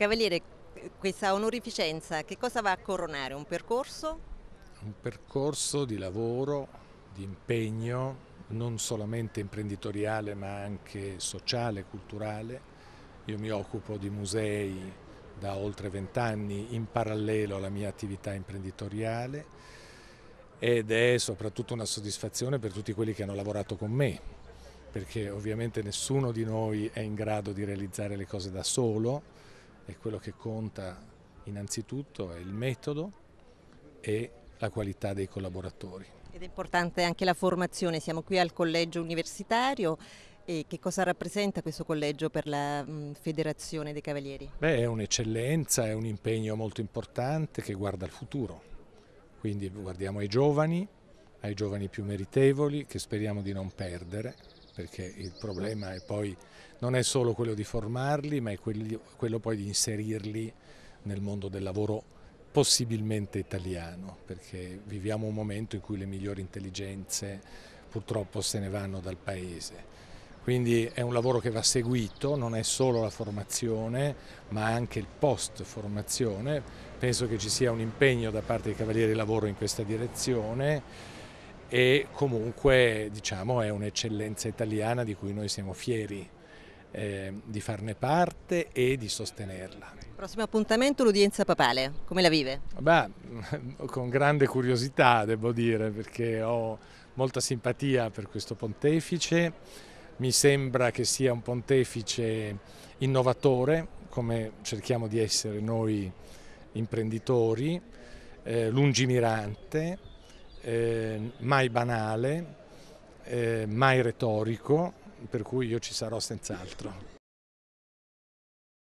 Cavaliere, questa onorificenza che cosa va a coronare? Un percorso? Un percorso di lavoro, di impegno, non solamente imprenditoriale ma anche sociale, culturale. Io mi occupo di musei da oltre vent'anni in parallelo alla mia attività imprenditoriale ed è soprattutto una soddisfazione per tutti quelli che hanno lavorato con me, perché ovviamente nessuno di noi è in grado di realizzare le cose da solo, e quello che conta innanzitutto è il metodo e la qualità dei collaboratori. Ed è importante anche la formazione, siamo qui al collegio universitario e che cosa rappresenta questo collegio per la Federazione dei Cavalieri? Beh, è un'eccellenza, è un impegno molto importante che guarda al futuro, quindi guardiamo ai giovani, ai giovani più meritevoli che speriamo di non perdere perché il problema è poi non è solo quello di formarli, ma è quello poi di inserirli nel mondo del lavoro possibilmente italiano, perché viviamo un momento in cui le migliori intelligenze purtroppo se ne vanno dal paese. Quindi è un lavoro che va seguito, non è solo la formazione, ma anche il post formazione. Penso che ci sia un impegno da parte dei Cavalieri Lavoro in questa direzione e comunque diciamo, è un'eccellenza italiana di cui noi siamo fieri eh, di farne parte e di sostenerla. Prossimo appuntamento l'udienza papale, come la vive? Beh, con grande curiosità devo dire perché ho molta simpatia per questo pontefice, mi sembra che sia un pontefice innovatore come cerchiamo di essere noi imprenditori, eh, lungimirante, eh, mai banale, eh, mai retorico, per cui io ci sarò senz'altro.